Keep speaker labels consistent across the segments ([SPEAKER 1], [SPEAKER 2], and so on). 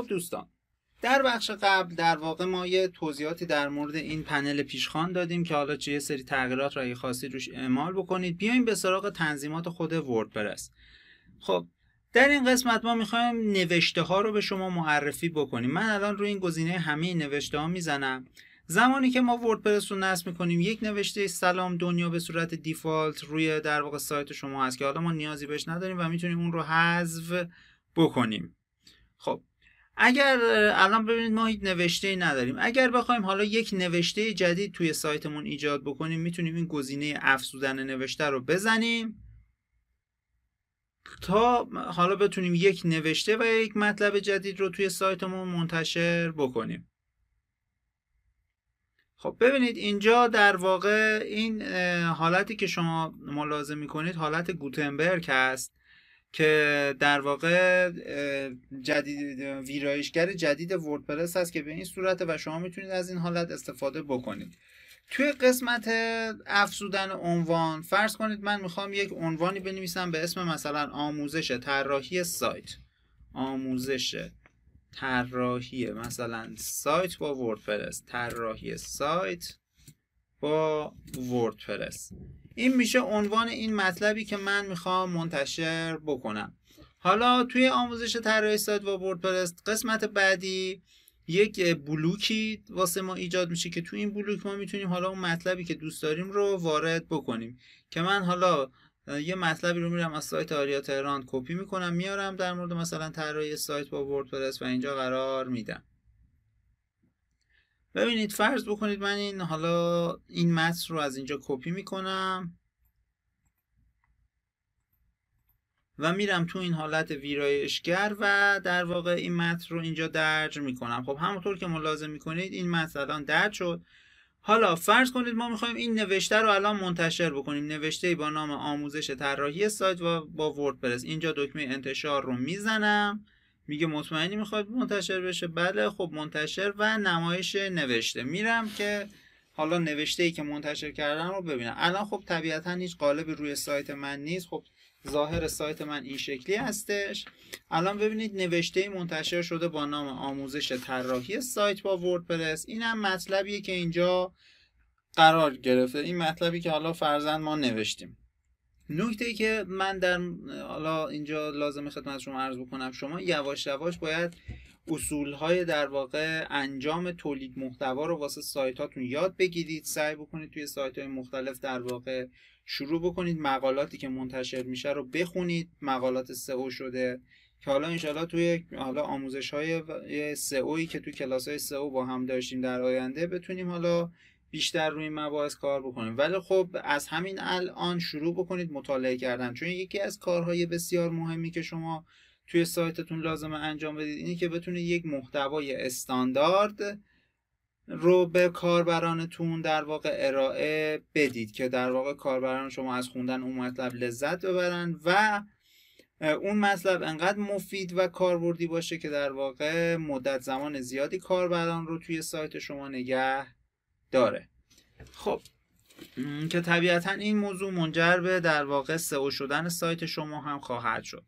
[SPEAKER 1] خب دوستان در بخش قبل در واقع ما یه توضیحاتی در مورد این پنل پیشخان دادیم که حالا چه سری تغییرات را خاصی روش اعمال بکنید بیایم به سراغ تنظیمات خود وردپرس خب در این قسمت ما میخوایم نوشته ها رو به شما معرفی بکنیم من الان روی این گزینه همه نوشته ها میزنم زمانی که ما وردپرس رو نصب میکنیم یک نوشته سلام دنیا به صورت دیفالت روی در واقع سایت شما هست که حالا ما نیازی بهش نداریم و میتونیم اون رو حذف بکنیم خب اگر الان ببینید ما هیچ نوشته نداریم اگر بخوایم حالا یک نوشته جدید توی سایتمون ایجاد بکنیم میتونیم این گزینه افزودن نوشته رو بزنیم تا حالا بتونیم یک نوشته و یک مطلب جدید رو توی سایتمون منتشر بکنیم خب ببینید اینجا در واقع این حالتی که شما ملاحظه میکنید حالت گوتنبرگ هست که در واقع جدید ویرایشگر جدید وردپرس هست که به این صورته و شما میتونید از این حالت استفاده بکنید توی قسمت افزودن عنوان فرض کنید من میخوام یک عنوانی بنویسم به اسم مثلا آموزش طراحی سایت آموزش طراحی مثلا سایت با وردپرس طراحی سایت با وردپرس این میشه عنوان این مطلبی که من میخوام منتشر بکنم حالا توی آموزش طراحی سایت و وردپرس قسمت بعدی یک بلوکی واسه ما ایجاد میشه که توی این بلوک ما میتونیم حالا اون مطلبی که دوست داریم رو وارد بکنیم که من حالا یه مطلبی رو میرم از سایت آریا تهران کپی میکنم میارم در مورد مثلا طراحی سایت با وردپرس و اینجا قرار میدم ببینید فرض بکنید من این حالا این متن رو از اینجا کپی میکنم و میرم تو این حالت ویرایشگر و در واقع این متن رو اینجا درج میکنم خب همونطور که ملاحظه میکنید این متن الان درج شد حالا فرض کنید ما میخوایم این نوشته رو الان منتشر بکنیم نوشته با نام آموزش طراحی سایت و با وردپرس اینجا دکمه انتشار رو میزنم میگه مطمئنی میخواد منتشر بشه بله خب منتشر و نمایش نوشته میرم که حالا نوشته ای که منتشر کردن رو ببینم الان خب طبیعتا هیچ قالب روی سایت من نیست خب ظاهر سایت من این شکلی هستش الان ببینید نوشته منتشر شده با نام آموزش طراحی سایت با وردپرس اینم مطلبیه که اینجا قرار گرفته این مطلبی که حالا فرزن ما نوشتیم نکته ای که من در حالا اینجا لازم از شما عرض بکنم شما یواش یواش باید اصول های در واقع انجام تولید محتوا رو واسه سایت هاتون یاد بگیرید سعی بکنید توی سایت های مختلف در واقع شروع بکنید مقالاتی که منتشر میشه رو بخونید مقالات سئو شده که حالا انشالله توی حالا آموزش های سئویی که توی کلاس های سئو با هم داشتیم در آینده بتونیم حالا بیشتر روی این مباحث کار بکنیم ولی خب از همین الان شروع بکنید مطالعه کردن چون یکی از کارهای بسیار مهمی که شما توی سایتتون لازمه انجام بدید اینه که بتونید یک محتوای استاندارد رو به کاربرانتون در واقع ارائه بدید که در واقع کاربران شما از خوندن اون مطلب لذت ببرن و اون مطلب انقدر مفید و کاربردی باشه که در واقع مدت زمان زیادی کاربران رو توی سایت شما نگه داره خب که طبیعتا این موضوع منجر به در واقع سئو شدن سایت شما هم خواهد شد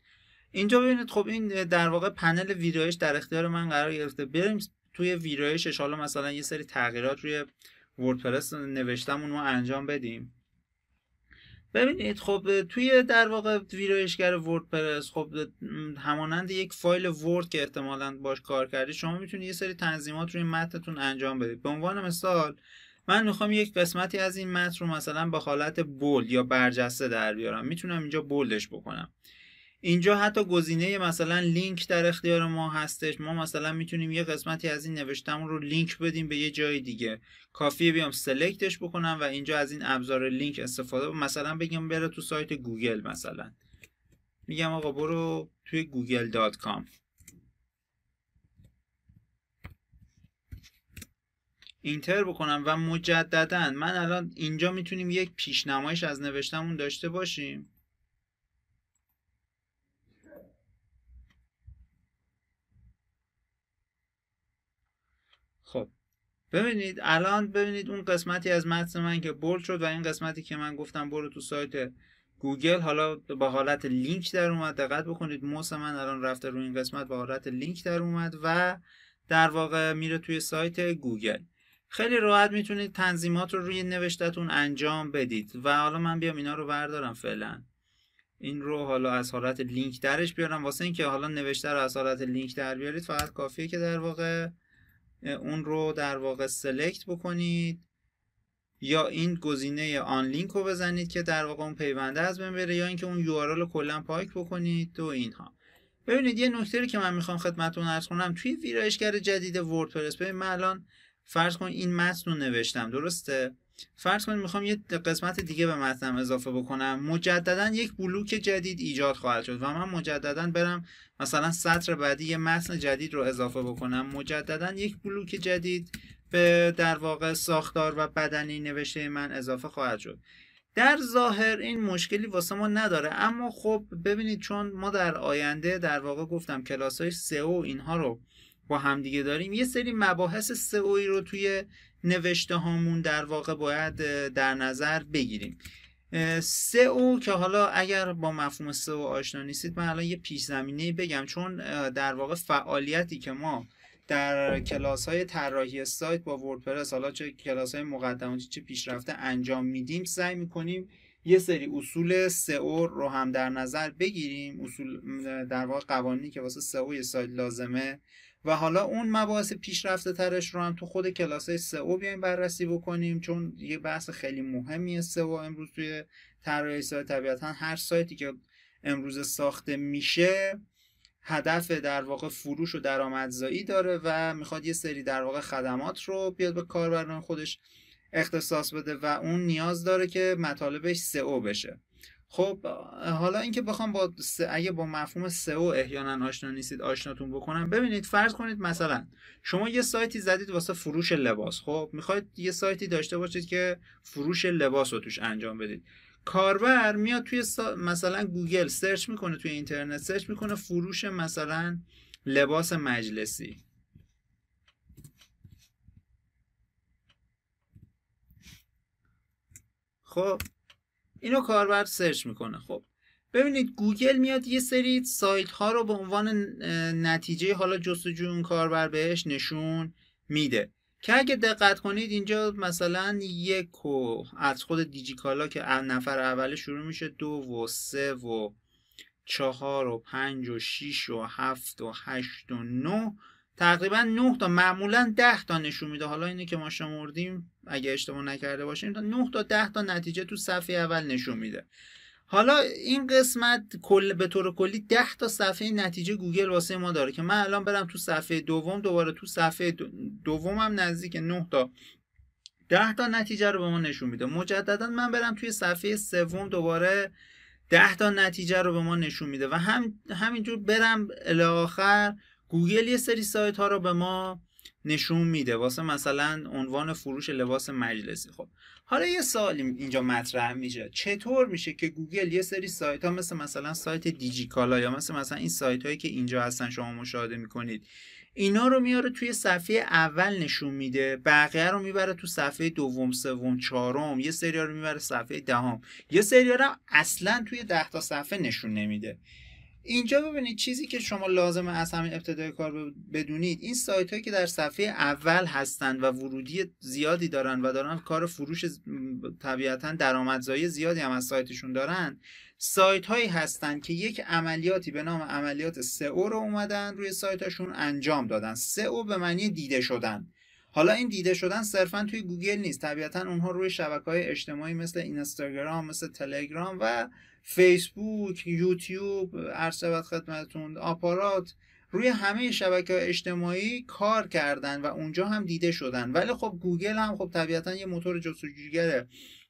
[SPEAKER 1] اینجا ببینید خب این در واقع پنل ویرایش در اختیار من قرار گرفته بریم توی ویرایشش حالا مثلا یه سری تغییرات روی وردپرس نوشتمون رو انجام بدیم ببینید خب توی در واقع ویرایشگر وردپرس خب همانند یک فایل ورد که احتمالا باش کار کردی شما میتونید یه سری تنظیمات روی متنتون انجام بدید به عنوان مثال من میخوام یک قسمتی از این متن رو مثلا به حالت بول یا برجسته در بیارم میتونم اینجا بولدش بکنم اینجا حتی گزینه مثلا لینک در اختیار ما هستش ما مثلا میتونیم یه قسمتی از این نوشتمون رو لینک بدیم به یه جای دیگه کافیه بیام سلکتش بکنم و اینجا از این ابزار لینک استفاده مثلا بگم بره تو سایت گوگل مثلا میگم آقا برو توی گوگل دات کام اینتر بکنم و مجددا من الان اینجا میتونیم یک پیشنمایش از نوشتمون داشته باشیم خب ببینید الان ببینید اون قسمتی از متن من که بولد شد و این قسمتی که من گفتم برو تو سایت گوگل حالا با حالت لینک در اومد دقت بکنید موس من الان رفته روی این قسمت با حالت لینک در اومد و در واقع میره توی سایت گوگل خیلی راحت میتونید تنظیمات رو روی نوشتتون انجام بدید و حالا من بیام اینا رو بردارم فعلا این رو حالا از حالت لینک درش بیارم واسه اینکه حالا نوشته رو از حالت لینک در بیارید فقط کافیه که در واقع اون رو در واقع سلکت بکنید یا این گزینه آن لینک رو بزنید که در واقع اون پیونده از بین بره یا اینکه اون یو رو کلا پاک بکنید و اینها ببینید یه نکته که من میخوام خدمتتون عرض کنم توی ویرایشگر جدید وردپرس ببین من الان فرض کن این متن رو نوشتم درسته فرض کنید میخوام یه قسمت دیگه به متنم اضافه بکنم مجددا یک بلوک جدید ایجاد خواهد شد و من مجددا برم مثلا سطر بعدی یه متن جدید رو اضافه بکنم مجددا یک بلوک جدید به در واقع ساختار و بدنی نوشته من اضافه خواهد شد در ظاهر این مشکلی واسه ما نداره اما خب ببینید چون ما در آینده در واقع گفتم کلاس های او اینها رو با همدیگه داریم یه سری مباحث اوی رو توی نوشته هامون در واقع باید در نظر بگیریم سه او که حالا اگر با مفهوم سه او آشنا نیستید من الان یه پیش زمینه بگم چون در واقع فعالیتی که ما در کلاس های طراحی سایت با وردپرس حالا چه کلاس های مقدماتی چه پیشرفته انجام میدیم سعی میکنیم یه سری اصول سئو رو هم در نظر بگیریم اصول در واقع قوانینی که واسه سئو سایت لازمه و حالا اون مباحث پیشرفته ترش رو هم تو خود کلاس های او بیایم بررسی بکنیم چون یه بحث خیلی مهمیه سئو امروز توی طراحی سایت طبیعتا هر سایتی که امروز ساخته میشه هدف در واقع فروش و درآمدزایی داره و میخواد یه سری در واقع خدمات رو بیاد به کاربران خودش اختصاص بده و اون نیاز داره که مطالبش او بشه خب حالا اینکه بخوام با س... اگه با مفهوم سئو احیانا آشنا نیستید آشناتون بکنم ببینید فرض کنید مثلا شما یه سایتی زدید واسه فروش لباس خب میخواید یه سایتی داشته باشید که فروش لباس رو توش انجام بدید کاربر میاد توی مثلا گوگل سرچ میکنه توی اینترنت سرچ میکنه فروش مثلا لباس مجلسی خب اینو کاربر سرچ میکنه خب ببینید گوگل میاد یه سری سایت ها رو به عنوان نتیجه حالا جستجوی اون کاربر بهش نشون میده که اگه دقت کنید اینجا مثلا یک و از خود دیجیکالا که نفر اول شروع میشه دو و سه و چهار و پنج و شیش و هفت و هشت و نه تقریبا نه تا معمولا ده تا نشون میده حالا اینه که ما شمردیم اگه اشتباه نکرده باشیم تا 9 تا 10 تا نتیجه تو صفحه اول نشون میده حالا این قسمت کل به طور کلی 10 تا صفحه نتیجه گوگل واسه ما داره که من الان برم تو صفحه دوم دوباره تو صفحه دومم نزدیک 9 تا 10 تا نتیجه رو به ما نشون میده مجددا من برم توی صفحه سوم دوباره 10 تا نتیجه رو به ما نشون میده و هم همینجور برم الی آخر گوگل یه سری سایت ها رو به ما نشون میده واسه مثلا عنوان فروش لباس مجلسی خب حالا یه سوالی اینجا مطرح میشه چطور میشه که گوگل یه سری سایت ها مثل مثلا سایت دیجیکالا یا مثل مثلا این سایت هایی که اینجا هستن شما مشاهده میکنید اینا رو میاره توی صفحه اول نشون میده بقیه رو میبره تو صفحه دوم سوم چهارم یه سری رو میبره صفحه دهم یه سری رو اصلا توی ده تا صفحه نشون نمیده اینجا ببینید چیزی که شما لازم از همین ابتدای کار بدونید این سایت هایی که در صفحه اول هستند و ورودی زیادی دارن و دارن کار فروش طبیعتا درآمدزایی زیادی هم از سایتشون دارن سایت هایی هستند که یک عملیاتی به نام عملیات سئو رو اومدن روی سایتشون انجام دادن سئو به معنی دیده شدن حالا این دیده شدن صرفا توی گوگل نیست طبیعتا اونها روی شبکه های اجتماعی مثل اینستاگرام مثل تلگرام و فیسبوک یوتیوب ارسبت خدمتتون آپارات روی همه شبکه های اجتماعی کار کردن و اونجا هم دیده شدن ولی خب گوگل هم خب طبیعتا یه موتور جستجوگر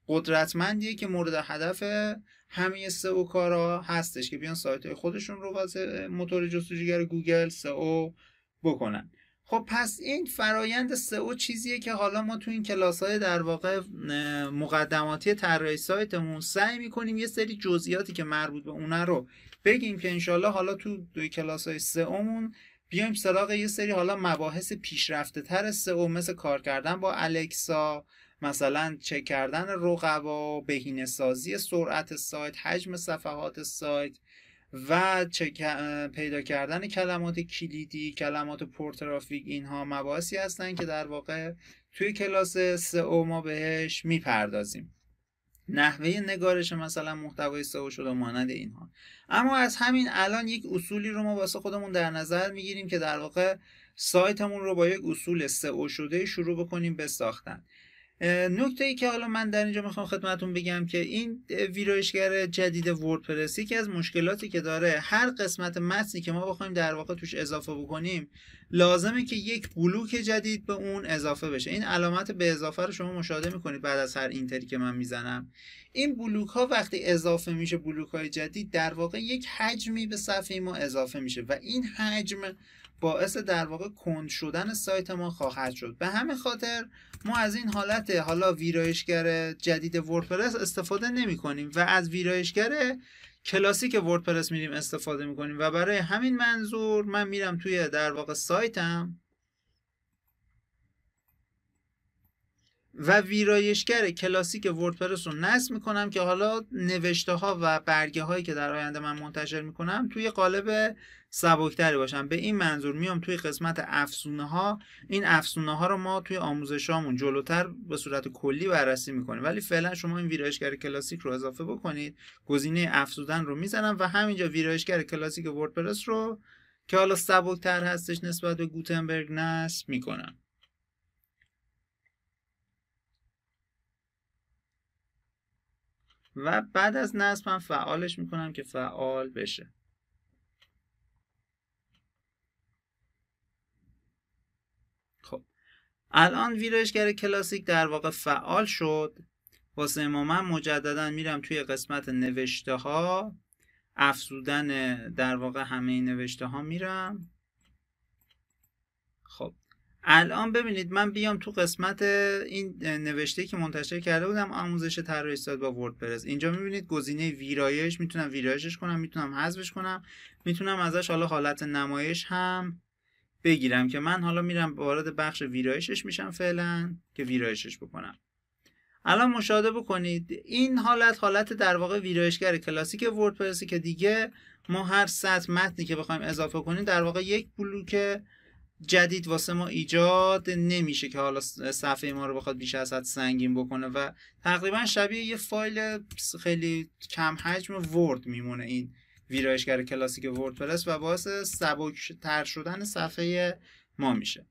[SPEAKER 1] قدرتمندیه که مورد هدف همه سئو کارا هستش که بیان سایت های خودشون رو واسه موتور جستجوگر گوگل سئو بکنن خب پس این فرایند او چیزیه که حالا ما تو این کلاس های در واقع مقدماتی طراحی سایتمون سعی میکنیم یه سری جزئیاتی که مربوط به اونه رو بگیم که انشالله حالا تو دوی کلاس های سئومون بیایم سراغ یه سری حالا مباحث پیشرفته تر مثل کار کردن با الکسا مثلا چک کردن رقبا بهینه سازی سرعت سایت حجم صفحات سایت و چه... پیدا کردن کلمات کلیدی کلمات پورترافیک اینها مباحثی هستند که در واقع توی کلاس او ما بهش میپردازیم نحوه نگارش مثلا محتوای او شده مانند اینها اما از همین الان یک اصولی رو ما واسه خودمون در نظر میگیریم که در واقع سایتمون رو با یک اصول او شده شروع بکنیم به ساختن نکته ای که حالا من در اینجا میخوام خدمتون بگم که این ویرایشگر جدید وردپرس یکی از مشکلاتی که داره هر قسمت متنی که ما بخوایم در واقع توش اضافه بکنیم لازمه که یک بلوک جدید به اون اضافه بشه این علامت به اضافه رو شما مشاهده میکنید بعد از هر اینتری که من میزنم این بلوک ها وقتی اضافه میشه بلوک های جدید در واقع یک حجمی به صفحه ما اضافه میشه و این حجم باعث در واقع کند شدن سایت ما خواهد شد به همه خاطر ما از این حالت حالا ویرایشگر جدید وردپرس استفاده نمی کنیم و از ویرایشگر کلاسیک وردپرس میریم استفاده کنیم و برای همین منظور من میرم توی در واقع سایتم و ویرایشگر کلاسیک وردپرس رو نصب میکنم که حالا نوشته ها و برگه هایی که در آینده من منتشر میکنم توی قالب سبکتری باشم به این منظور میام توی قسمت افسونه ها این افسونه ها رو ما توی آموزشامون جلوتر به صورت کلی بررسی میکنیم ولی فعلا شما این ویرایشگر کلاسیک رو اضافه بکنید گزینه افزودن رو میزنم و همینجا ویرایشگر کلاسیک وردپرس رو که حالا سبکتر هستش نسبت به گوتنبرگ نصب میکنم و بعد از نصب من فعالش میکنم که فعال بشه الان ویرایشگر کلاسیک در واقع فعال شد واسه ما من مجددا میرم توی قسمت نوشته ها افزودن در واقع همه نوشته ها میرم خب الان ببینید من بیام تو قسمت این نوشته که منتشر کرده بودم آموزش طراحی سایت با وردپرس اینجا میبینید گزینه ویرایش میتونم ویرایشش کنم میتونم حذفش کنم میتونم ازش حالا حالت نمایش هم بگیرم که من حالا میرم وارد بخش ویرایشش میشم فعلا که ویرایشش بکنم الان مشاهده بکنید این حالت حالت در واقع ویرایشگر کلاسیک وردپرسی که دیگه ما هر صد متنی که بخوایم اضافه کنیم در واقع یک بلوک جدید واسه ما ایجاد نمیشه که حالا صفحه ما رو بخواد بیش از حد سنگین بکنه و تقریبا شبیه یه فایل خیلی کم حجم ورد میمونه این ویرایشگر کلاسیک وردپرس و باعث سبکتر شدن صفحه ما میشه